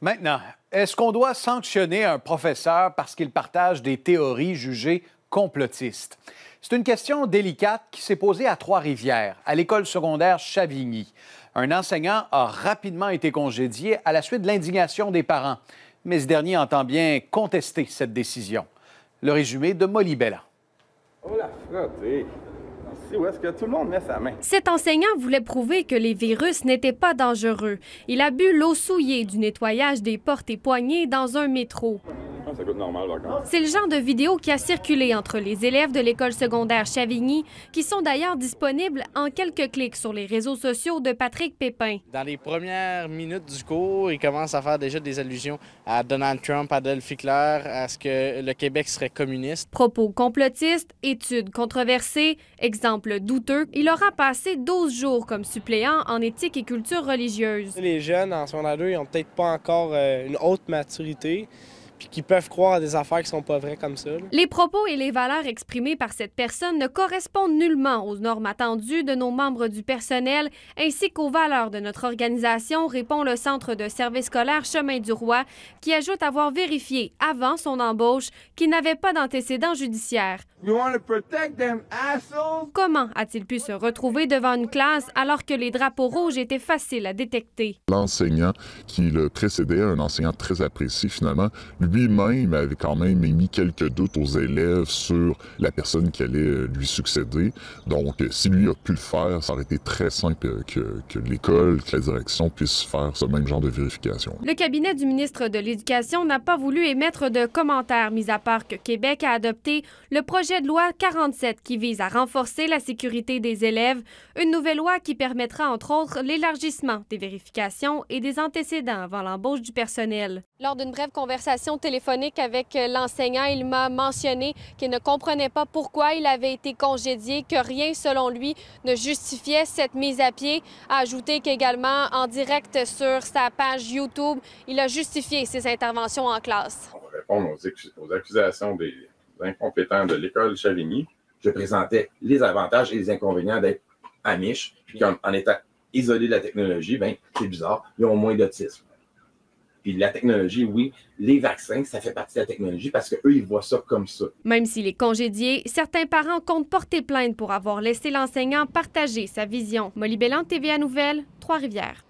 Maintenant, est-ce qu'on doit sanctionner un professeur parce qu'il partage des théories jugées complotistes? C'est une question délicate qui s'est posée à Trois-Rivières, à l'école secondaire Chavigny. Un enseignant a rapidement été congédié à la suite de l'indignation des parents, mais ce dernier entend bien contester cette décision. Le résumé de Molly Bella. Oh, eh. Cet enseignant voulait prouver que les virus n'étaient pas dangereux. Il a bu l'eau souillée du nettoyage des portes et poignées dans un métro. C'est le genre de vidéo qui a circulé entre les élèves de l'école secondaire Chavigny, qui sont d'ailleurs disponibles en quelques clics sur les réseaux sociaux de Patrick Pépin. Dans les premières minutes du cours, il commence à faire déjà des allusions à Donald Trump, à Adolf Hitler, à ce que le Québec serait communiste. Propos complotistes, études controversées, exemples douteux, il aura passé 12 jours comme suppléant en éthique et culture religieuse. Les jeunes en secondaire 2, ils n'ont peut-être pas encore euh, une haute maturité qui peuvent croire à des affaires qui sont pas vraies comme ça. Les propos et les valeurs exprimées par cette personne ne correspondent nullement aux normes attendues de nos membres du personnel ainsi qu'aux valeurs de notre organisation, répond le Centre de service scolaire Chemin du Roi, qui ajoute avoir vérifié avant son embauche qu'il n'avait pas d'antécédents judiciaire. Comment a-t-il pu se retrouver devant une classe alors que les drapeaux rouges étaient faciles à détecter? L'enseignant qui le précédait, un enseignant très apprécié finalement, lui lui-même avait quand même émis quelques doutes aux élèves sur la personne qui allait euh, lui succéder. Donc, euh, si lui a pu le faire, ça aurait été très simple euh, que, que l'école, que la direction puisse faire ce même genre de vérification. Le cabinet du ministre de l'Éducation n'a pas voulu émettre de commentaires, mis à part que Québec a adopté le projet de loi 47 qui vise à renforcer la sécurité des élèves, une nouvelle loi qui permettra entre autres l'élargissement des vérifications et des antécédents avant l'embauche du personnel. Lors d'une brève conversation téléphonique avec euh, l'enseignant, il m'a mentionné qu'il ne comprenait pas pourquoi il avait été congédié, que rien, selon lui, ne justifiait cette mise à pied. A ajouté qu'également, en direct sur sa page YouTube, il a justifié ses interventions en classe. On va répondre aux, accusations des incompétents de l'école Chavigny. Je présentais les avantages et les inconvénients d'être amiche, puis en, en étant isolé de la technologie, bien, c'est bizarre, ils ont moins d'autisme. Puis la technologie, oui, les vaccins, ça fait partie de la technologie parce qu'eux, ils voient ça comme ça. Même s'il est congédié, certains parents comptent porter plainte pour avoir laissé l'enseignant partager sa vision. Molly Bellan, TVA Nouvelle, Trois-Rivières.